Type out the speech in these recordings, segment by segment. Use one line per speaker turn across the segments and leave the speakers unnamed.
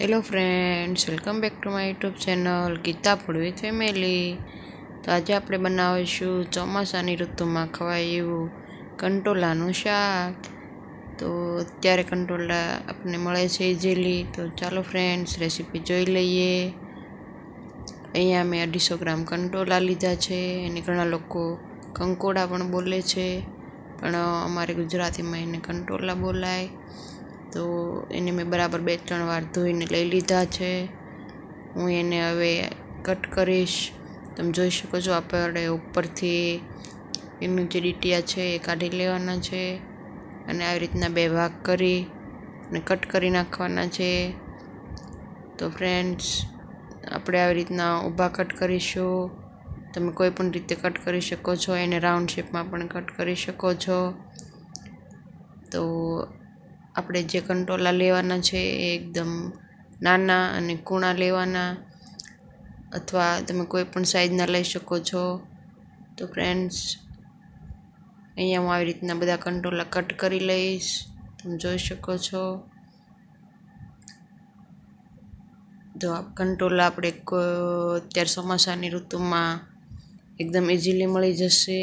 hello friends welcome back to my YouTube channel Geeta Padvi family તો આજે આપણે બનાવીશું ચોમાસાની ઋતુમાં ખવાય એવું કંટોલાનું શાક તો અત્યારે કંટોલા આપણને મળે છે ઇઝીલી તો ચાલો ફ્રેન્ડ્સ રેસીપી જોઈ લઈએ અહીંયા મેં અઢીસો ગ્રામ કંટોલા લીધા છે એને ઘણા લોકો કંકોડા પણ બોલે છે પણ અમારે ગુજરાતીમાં એને કંટોલા બોલાય તો એને મેં બરાબર બે ત્રણ વાર ધોઈને લઈ લીધા છે હું એને હવે કટ કરીશ તમે જોઈ શકો છો આપણે ઉપરથી એનું જે ડીટીયા છે એ કાઢી લેવાના છે અને આવી રીતના બે ભાગ કરી અને કટ કરી નાખવાના છે તો ફ્રેન્ડ્સ આપણે આવી રીતના ઊભા કટ કરીશું તમે કોઈ પણ રીતે કટ કરી શકો છો એને રાઉન્ડ શેપમાં પણ કટ કરી શકો છો તો આપણે જે કંટોલા લેવાના છે એ એકદમ નાના અને કૂણા લેવાના અથવા તમે કોઈ પણ સાઇઝના લઈ શકો છો તો ફ્રેન્ડ્સ અહીંયા હું આવી રીતના બધા કંટોલા કટ કરી લઈશ તમે જોઈ શકો છો તો આ કંટોલા આપણે અત્યારે ચોમાસાની ઋતુમાં એકદમ ઇઝીલી મળી જશે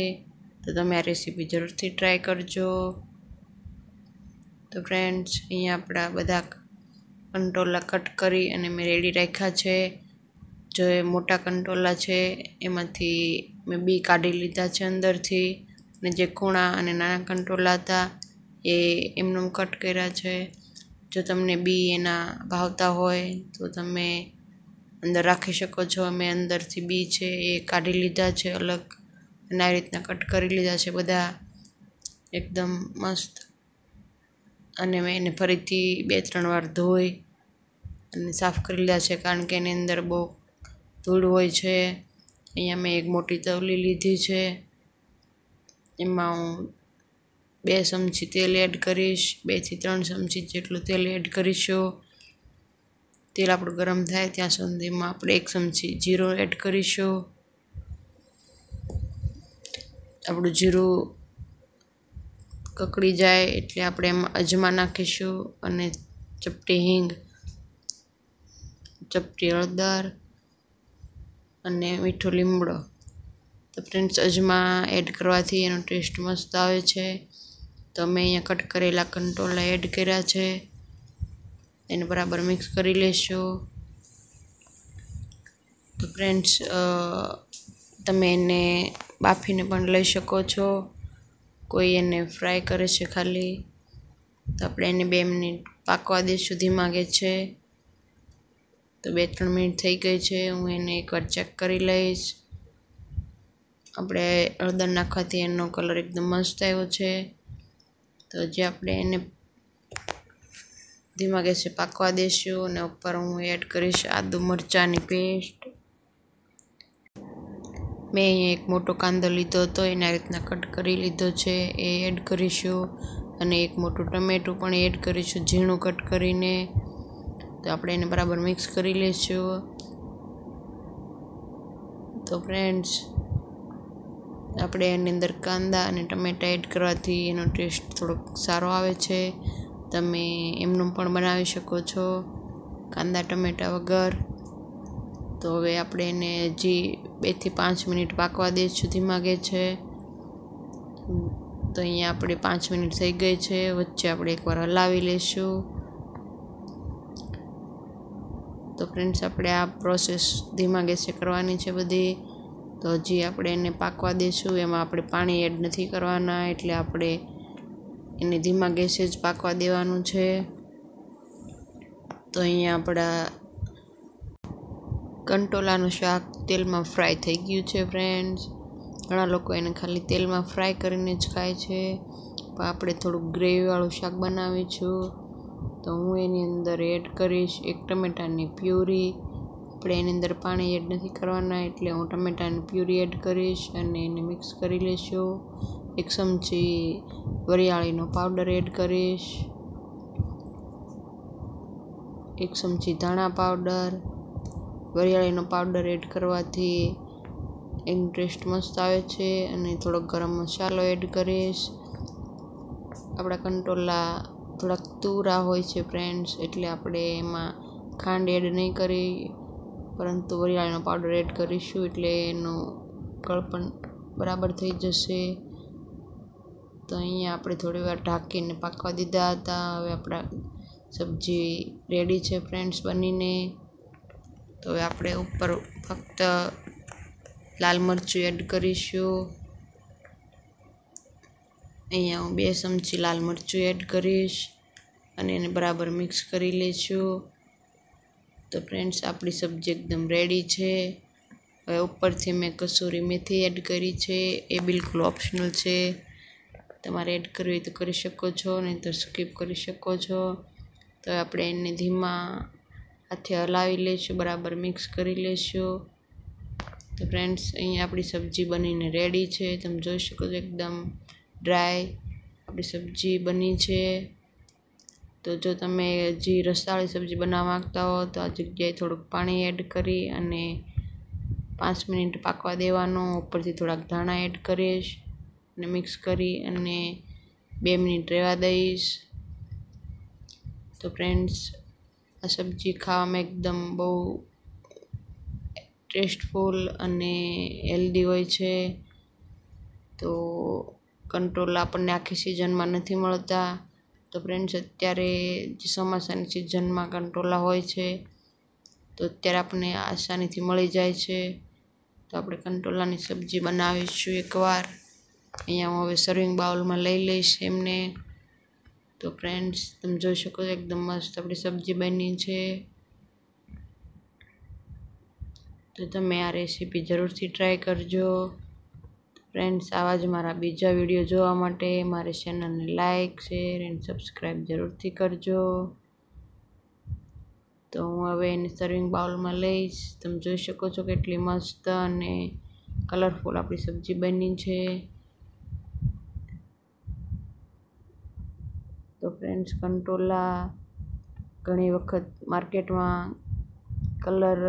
તો તમે આ રેસીપી જરૂરથી ટ્રાય કરજો તો ફ્રેન્ડ્સ અહીંયા આપણા બધા કંટોલા કટ કરી અને મેં રેડી રાખ્યા છે જો એ મોટા કંટોલા છે એમાંથી મેં બી કાઢી લીધા છે અંદરથી અને જે ખૂણા અને નાના કંટોલા હતા એ એમનું કટ કર્યા છે જો તમને બી એના ભાવતા હોય તો તમે અંદર રાખી શકો છો મેં અંદરથી બી છે એ કાઢી લીધા છે અલગ અને આ રીતના કટ કરી લીધા છે બધા એકદમ મસ્ત અને મેં એને ફરીથી બે ત્રણ વાર ધોઈ અને સાફ કરી લીધા છે કારણ કે એની અંદર બહુ ધૂળ હોય છે અહીંયા મેં એક મોટી તવલી લીધી છે એમાં હું બે ચમચી તેલ એડ કરીશ બેથી ત્રણ ચમચી જેટલું તેલ એડ કરીશું તેલ આપણું ગરમ થાય ત્યાં સુધીમાં આપણે એક ચમચી જીરો એડ કરીશું આપણું જીરું કકડી જાય એટલે આપણે એમાં અજમા નાખીશું અને ચપટી હિંગ ચપટી હળદર અને મીઠો લીમડો તો ફ્રેન્ડ્સ અજમા એડ કરવાથી એનો ટેસ્ટ મસ્ત આવે છે તો મેં અહીંયા કટ કરેલા કંટોલા એડ કર્યા છે એને બરાબર મિક્સ કરી લેશું તો ફ્રેન્ડ્સ તમે એને બાફીને પણ લઈ શકો છો કોઈ એને ફ્રાય કરે છે ખાલી તો આપણે એને બે મિનિટ પાકવા દે સુધી માગે છે તો બે ત્રણ મિનિટ થઈ ગઈ છે હું એને એકવાર ચેક કરી લઈશ આપણે હળદર નાખવાથી એનો કલર એકદમ મસ્ત આવ્યો છે તો જે આપણે એને ધીમા છે પાકવા દઈશું અને ઉપર હું એડ કરીશ આદુ મરચાંની પેસ્ટ મેં અહીંયા એક મોટો કાંદો લીધો હતો એના રીતના કટ કરી લીધો છે એ એડ કરીશું અને એક મોટું ટમેટું પણ એડ કરીશું ઝીણું કટ કરીને તો આપણે એને બરાબર મિક્સ કરી લઈશું તો ફ્રેન્ડ્સ આપણે એની અંદર કાંદા અને ટમેટા એડ કરવાથી એનો ટેસ્ટ થોડોક સારો આવે છે તમે એમનું પણ બનાવી શકો છો કાંદા ટમેટા વગર તો હવે આપણે એને હજી બેથી પાંચ મિનિટ પાકવા દઈશું ધીમા ગેસ છે તો અહીંયા આપણે પાંચ મિનિટ થઈ ગઈ છે વચ્ચે આપણે એકવાર હલાવી લઈશું તો ફ્રેન્ડ્સ આપણે આ પ્રોસેસ ધીમા ગેસે કરવાની છે બધી તો હજી આપણે એને પાકવા દઈશું એમાં આપણે પાણી એડ નથી કરવાના એટલે આપણે એને ધીમા ગેસે જ પાકવા દેવાનું છે તો અહીંયા આપણા કંટોલાનું શાક તેલમાં ફ્રાય થઈ ગયું છે ફ્રેન્ડ્સ ઘણા લોકો એને ખાલી તેલમાં ફ્રાય કરીને જ ખાય છે પણ આપણે થોડુંક ગ્રેવીવાળું શાક બનાવીશું તો હું એની અંદર એડ કરીશ એક ટમેટાની પ્યુરી આપણે એની અંદર પાણી એડ નથી કરવાના એટલે હું ટમેટાની પ્યુરી એડ કરીશ અને એને મિક્સ કરી લઈશું એક ચમચી વરિયાળીનો પાવડર એડ કરીશ એક ચમચી ધાણા પાવડર વરિયાળીનો પાવડર એડ કરવાથી એમ ટેસ્ટ મસ્ત આવે છે અને થોડોક ગરમ મસાલો એડ કરીશ આપણા કંટોલા થોડાક તુરા હોય છે ફ્રેન્ડ્સ એટલે આપણે એમાં ખાંડ એડ નહીં કરી પરંતુ વરિયાળીનો પાવડર એડ કરીશું એટલે એનું કળપણ બરાબર થઈ જશે તો અહીંયા આપણે થોડી વાર ઢાંકીને પાકવા દીધા હતા હવે આપણા સબ્જી રેડી છે ફ્રેન્ડ્સ બનીને તો હવે આપણે ઉપર ફક્ત લાલ મરચું એડ કરીશું અહીંયા હું બે ચમચી લાલ મરચું એડ કરીશ અને એને બરાબર મિક્સ કરી લઈશું તો ફ્રેન્ડ્સ આપણી સબ્જી એકદમ રેડી છે હવે ઉપરથી મેં કસૂરી મેથી એડ કરી છે એ બિલકુલ ઓપ્શનલ છે તમારે એડ કરવી તો કરી શકો છો નહીં તો સ્કીપ કરી શકો છો તો આપણે એને ધીમા હાથે હલાવી લઈશું બરાબર મિક્સ કરી લેશો તો ફ્રેન્ડ્સ અહીંયા આપણી સબ્જી બનીને રેડી છે તમે જોઈ શકો છો એકદમ ડ્રાય આપણી સબ્જી બની છે તો જો તમે હજી રસાળી સબ્જી બનાવવા માગતા હો તો આ જગ્યાએ થોડુંક પાણી એડ કરી અને પાંચ મિનિટ પાકવા દેવાનું ઉપરથી થોડાક ધાણા એડ કરીશ અને મિક્સ કરી અને બે મિનિટ રહેવા દઈશ તો ફ્રેન્ડ્સ આ સબ્જી ખાવામાં એકદમ બહુ ટેસ્ટફૂલ અને હેલ્ધી હોય છે તો કંટ્રોલ આપણને આખી સિઝનમાં નથી મળતા તો ફ્રેન્ડ્સ અત્યારે જે ચોમાસાની સિઝનમાં કંટ્રોલા હોય છે તો અત્યારે આપણને આસાનીથી મળી જાય છે તો આપણે કંટ્રોલાની સબ્જી બનાવીશું એકવાર અહીંયા હું હવે સર્વિંગ બાઉલમાં લઈ લઈશ એમને તો ફ્રેન્ડ્સ તમે જોઈ શકો છો એકદમ મસ્ત આપણી સબ્જી બની છે તો તમે આ રેસીપી જરૂરથી ટ્રાય કરજો ફ્રેન્ડ્સ આવા જ મારા બીજા વિડીયો જોવા માટે મારી ચેનલને લાઇક શેર એન્ડ સબસ્ક્રાઈબ જરૂરથી કરજો તો હું હવે એને સર્વિંગ બાઉલમાં લઈશ તમે જોઈ શકો છો કેટલી મસ્ત અને કલરફુલ આપણી સબ્જી બની છે ફ્રેન્ચ કંટોલા ઘણી વખત માર્કેટમાં કલર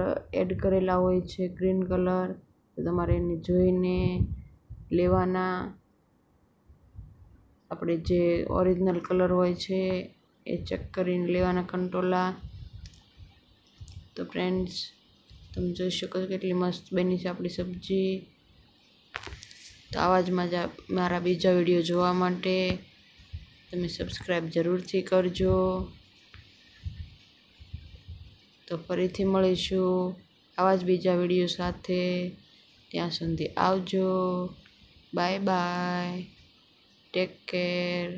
એડ કરેલા હોય છે ગ્રીન કલર તો તમારે એને જોઈને લેવાના આપણે જે ઓરિજિનલ કલર હોય છે એ ચેક કરીને લેવાના કંટ્રોલા તો ફ્રેન્ડ્સ તમે જોઈ શકો છો કેટલી મસ્ત બની છે આપણી સબ્જી તો આવા જ મારા બીજા વિડીયો જોવા માટે તમે સબસ્ક્રાઈબ જરૂરથી કરજો તો ફરીથી મળીશું આવા જ બીજા વિડીયો સાથે ત્યાં સુધી આવજો બાય બાય ટેક કેર